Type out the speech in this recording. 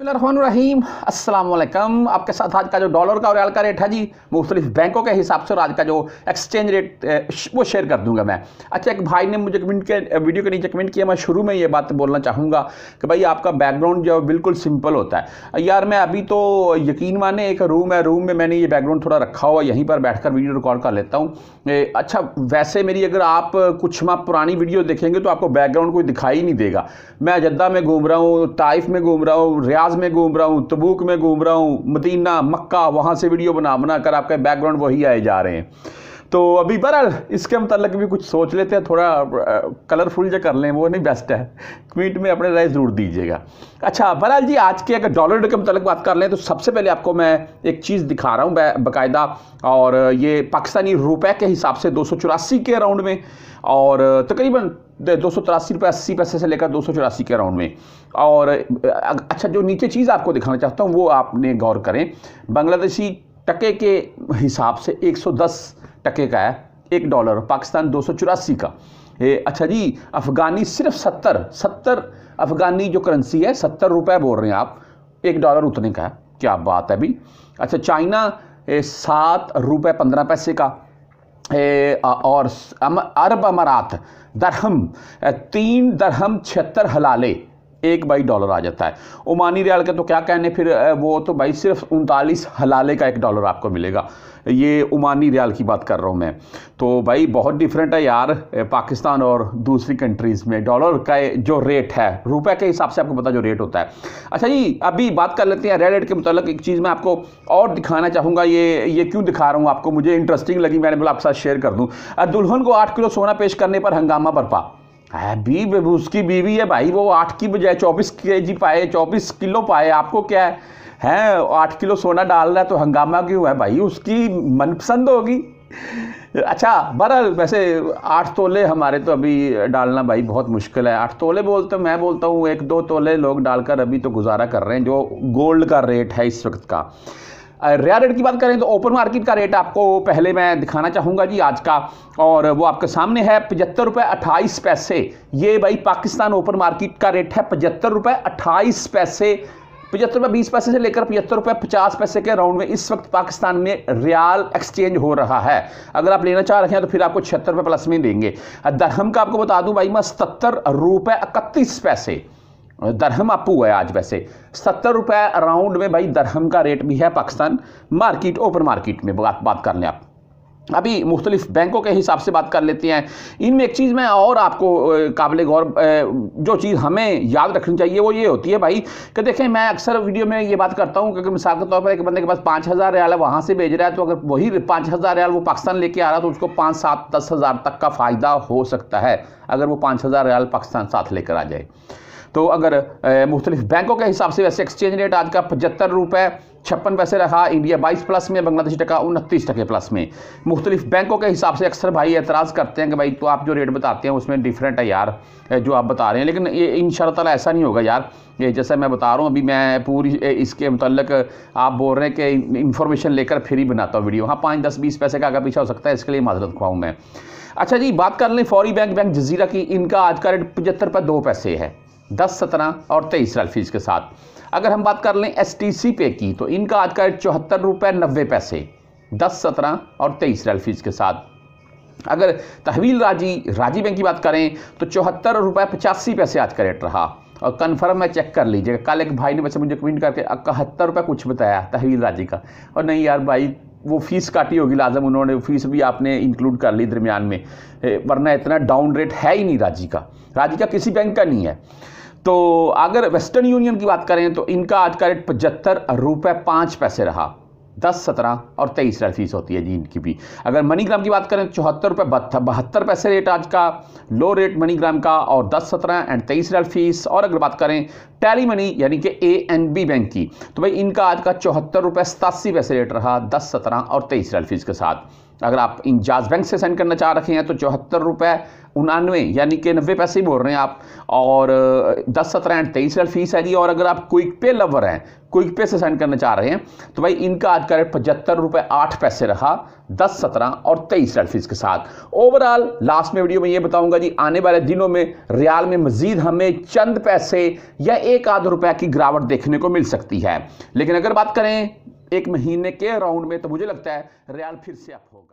रहीम अस्सलाम वालेकुम आपके साथ आज का जो डॉलर का और रियाल का रेट है जी मुख्तलिफ बैंकों के हिसाब से और आज का जो एक्सचेंज रेट वो शेयर कर दूंगा मैं अच्छा एक भाई ने मुझे कमेंट के वीडियो के नीचे कमेंट किया मैं शुरू में ये बात बोलना चाहूँगा कि भाई आपका बैकग्राउंड जो है बिल्कुल सिंपल होता है यार मैं अभी तो यकीन माने एक रूम है रूम में मैंने ये बैकग्राउंड थोड़ा रखा हुआ यहीं पर बैठ वीडियो रिकॉर्ड कर लेता हूँ अच्छा वैसे मेरी अगर आप कुछ माँ पुरानी वीडियो देखेंगे तो आपको बैकग्राउंड कोई दिखाई नहीं देगा मैं जद्दा में घूम रहा हूँ ताइफ में घूम रहा हूँ रिया हिजाज में घूम रहा हूँ तबूक में घूम रहा हूँ मदीना मक्का वहाँ से वीडियो बना बना कर आपके बैकग्राउंड वही आए जा रहे हैं तो अभी बहरहाल इसके मतलब भी कुछ सोच लेते हैं थोड़ा कलरफुल जो कर लें वो नहीं बेस्ट है ट्वीट में अपने राय ज़रूर दीजिएगा अच्छा बहरहाल जी आज के अगर डॉलर के मतलब बात कर लें तो सबसे पहले आपको मैं एक चीज़ दिखा रहा हूँ बाकायदा और ये पाकिस्तानी रुपए के हिसाब से दो के अराउंड में और तकरीबन दो सौ तिरासी रुपये अस्सी पैसे से लेकर दो सौ चौरासी के अराउंड में और अच्छा जो नीचे चीज़ आपको दिखाना चाहता हूँ वो आपने गौर करें बांग्लादेशी टके के हिसाब से एक सौ दस टके का है एक डॉलर पाकिस्तान दो सौ का ए, अच्छा जी अफ़गानी सिर्फ सत्तर सत्तर अफ़गानी जो करेंसी है सत्तर रुपये बोल रहे हैं आप एक डॉलर उतने का है क्या बात है अभी अच्छा चाइना सात रुपये पंद्रह पैसे का ए, और अरब अमारात दरहम तीन दरहम छिहत्तर हलाले एक बाई डॉलर आ जाता है ओमानी रियाल का तो क्या कहने फिर वो तो भाई सिर्फ उनतालीस हलाले का एक डॉलर आपको मिलेगा ये ओमानी रियाल की बात कर रहा हूँ मैं तो भाई बहुत डिफरेंट है यार पाकिस्तान और दूसरी कंट्रीज़ में डॉलर का जो रेट है रुपए के हिसाब से आपको पता जो रेट होता है अच्छा जी अभी बात कर लेते हैं रेड रेट के मतलब एक चीज़ मैं आपको और दिखाना चाहूँगा ये ये क्यों दिखा रहा हूँ आपको मुझे इंटरेस्टिंग लगी मैंने बोला आपके साथ शेयर कर दूँ दुल्हन को आठ किलो सोना पेश करने पर हंगामा बरपा अभी उसकी बीवी है भाई वो आठ की बजाय चौबीस के जी पाए चौबीस किलो पाए आपको क्या है हैं आठ किलो सोना डाल रहा है तो हंगामा क्यों है भाई उसकी मनपसंद होगी अच्छा बहरहाल वैसे आठ तोले हमारे तो अभी डालना भाई बहुत मुश्किल है आठ तोले बोलते मैं बोलता हूँ एक दो तोले लोग डालकर अभी तो गुजारा कर रहे हैं जो गोल्ड का रेट है इस वक्त का रेयर रेट की बात करें तो ओपन मार्केट का रेट आपको पहले मैं दिखाना चाहूँगा जी आज का और वो आपके सामने है पचहत्तर रुपये अट्ठाईस पैसे ये भाई पाकिस्तान ओपन मार्केट का रेट है पचहत्तर रुपये अट्ठाईस पैसे पचहत्तर रुपये बीस पैसे से लेकर पचहत्तर रुपये पचास पैसे के राउंड में इस वक्त पाकिस्तान में रियाल एक्सचेंज हो रहा है अगर आप लेना चाह रहे हैं तो फिर आपको छिहत्तर रुपये प्लस में देंगे दरहम का आपको बता दूँ भाई मैं सत्तर रुपये इकतीस पैसे दरहम अप हुआ है आज वैसे सत्तर रुपये अराउंड में भाई दरहम का रेट भी है पाकिस्तान मार्केट ओपन मार्केट में बात बात कर लें आप अभी मुख्तलिफ बैंकों के हिसाब से बात कर लेते हैं इनमें एक चीज़ मैं और आपको काबिल गौर जो चीज़ हमें याद रखनी चाहिए वो ये होती है भाई कि देखें मैं अक्सर वीडियो में ये बात करता हूँ क्योंकि मिसाल के तौर पर एक बंदे के पास पाँच हज़ार रियाल है वहाँ से भेज रहा है तो अगर वही पाँच हज़ार रियाल वो पाकिस्तान लेके आ रहा है तो उसको पाँच सात दस हज़ार तक का फ़ायदा हो सकता है अगर वो पाँच हज़ार रियाल पाकिस्तान साथ लेकर आ जाए तो अगर मुख्तलिफ बैंकों के हिसाब से वैसे एक्सचेंज रेट आज का पचहत्तर रुपये छप्पन पैसे रखा इंडिया 22 प्लस में बांग्लादेशी टका उनतीस टके प्लस में मुख्तलिफ बैंकों के हिसाब से अक्सर भाई एतराज़ करते हैं कि भाई तो आप जो रेट बताते हैं उसमें डिफरेंट है यार जो आप बता रहे हैं लेकिन ये इन शाला ऐसा नहीं होगा यार ये जैसे मैं बता रहा हूँ अभी मैं पूरी इसके मतलब आप बोल रहे हैं कि इन्फॉर्मेशन लेकर फिर ही बनाता हूँ वीडियो हाँ पाँच दस बीस पैसे का आगे पीछा हो सकता है इसके लिए माजरत खुआऊँ मैं अच्छा जी बात कर लें फौरी बैंक बैंक जजीरा की इनका आज का रेट पचहत्तर पर दो पैसे है दस सत्रह और तेईस रल फीस के साथ अगर हम बात कर लें एस पे की तो इनका आज का रेट चौहत्तर रुपये नब्बे पैसे दस सत्रह और तेईस रल फीस के साथ अगर तहवील राजी राजी बैंक की बात करें तो चौहत्तर रुपये पचासी पैसे आज का रेट रहा और कन्फर्म है चेक कर लीजिएगा कल एक भाई ने वैसे मुझे कमेंट करके इकहत्तर रुपये कुछ बताया तहवील राजी का और नहीं यार भाई वो फीस काटी होगी लाजम उन्होंने फीस भी आपने इंक्लूड कर ली दरमियान में वरना इतना डाउन रेट है ही नहीं राजी का राजी का किसी बैंक का नहीं है तो अगर वेस्टर्न यूनियन की बात करें तो इनका आज का रेट पचहत्तर रुपये पाँच पैसे रहा दस सत्रह और तेईस फीस होती है जी इनकी भी अगर मनीग्राम की बात करें चौहत्तर रुपये बहत्तर पैसे रेट आज का लो रेट मनीग्राम का और दस सत्रह एंड तेईस रियल फीस और अगर बात करें टैली मनी यानी कि ए एन बी बैंक की तो भाई इनका आज का चौहत्तर रुपये सतासी पैसे रेट रहा दस सत्रह और तेईस रियल फीस के साथ अगर आप इंजाज बैंक से सेंड करना चाह रखे हैं तो चौहत्तर रुपये उनानवे यानी कि नब्बे पैसे बोल रहे हैं आप और दस सत्रह एंड तेईस हज़ार फीस है जी और अगर आप क्विक पे लवर हैं क्विक पे से सेंड करना चाह रहे हैं तो भाई इनका आज का रेट पचहत्तर रुपये आठ पैसे रहा दस सत्रह और तेईस हज़ार फीस के साथ ओवरऑल लास्ट में वीडियो में ये बताऊंगा जी आने वाले दिनों में रियाल में मजीद हमें चंद पैसे या एक आध रुपये की गिरावट देखने को मिल सकती है लेकिन अगर बात करें एक महीने के राउंड में तो मुझे लगता है रियाल फिर से अप होगा